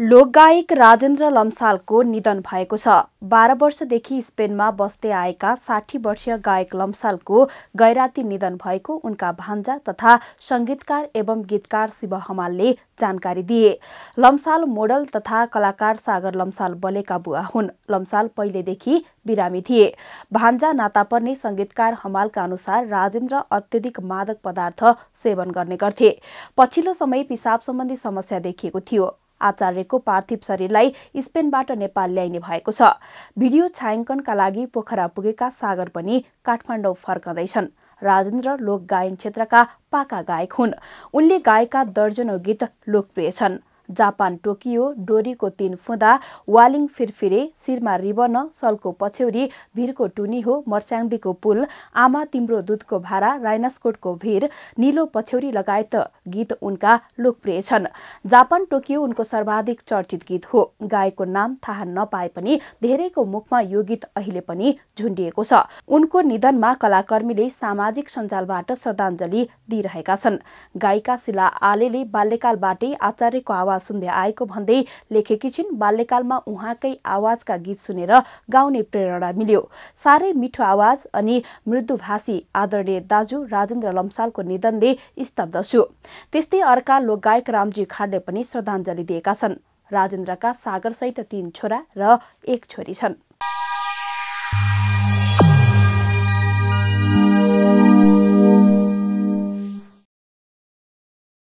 लोकगायक राजेन्द्र लम्सालको निधन भएको छ बाह्र वर्षदेखि स्पेनमा बस्दै आएका साठी वर्षीय गायक लम्सालको गैराती निधन भएको उनका भान्जा तथा सङ्गीतकार एवं गीतकार शिव हमालले जानकारी दिए लम्साल मोडल तथा कलाकार सागर लम्साल बलेका बुवा हुन् लम्साल पहिलेदेखि बिरामी थिए भान्जा नाता पर्ने सङ्गीतकार हमालका अनुसार राजेन्द्र अत्यधिक मादक पदार्थ सेवन गर्ने गर्थे पछिल्लो समय पिसाब सम्बन्धी समस्या देखिएको थियो आचार्यको पार्थिव शरीरलाई स्पेनबाट नेपाल ल्याइने भएको छ भिडियो छायाङ्कनका लागि पोखरा पुगेका सागर पनि काठमाडौँ फर्कँदैछन् राजेन्द्र लोक गायन क्षेत्रका पाका गायक हुन् उनले गाएका दर्जनौ गीत लोकप्रिय छन् जापान टोकियो डोरीको तीन फुँदा वालिङ फिरफिरे शिरमा रिबन सलको पछ्यौरी भिरको टुनी हो मर्स्याङदीको पुल आमा तिम्रो दुधको भारा राइनासकोटको भिर निलो पछ्यौरी लगायत गीत उनका लोकप्रिय छन् जापान टोकियो उनको सर्वाधिक चर्चित गीत हो गायकको नाम थाहा नपाए पनि धेरैको मुखमा यो गीत अहिले पनि झुन्डिएको छ उनको निधनमा कलाकर्मीले सामाजिक सञ्जालबाट श्रद्धाञ्जली दिइरहेका छन् गायिका शिला आलेले बाल्यकालबाटै आचार्यको आवाज सुन्दै आएको भन्दै लेखेकी छिन् बाल्यकालमा उहाँकै आवाजका गीत सुनेर गाउने प्रेरणा मिल्यो साह्रै मिठो आवाज अनि मृदुभाषी आदरणीय दाजु राजेन्द्र लम्सालको निधनले स्तब्ध छु त्यस्तै अर्का लोकगायक रामजी खाडले पनि श्रद्धाञ्जली दिएका छन् राजेन्द्रका सागरसहित तीन छोरा र एक छोरी छन्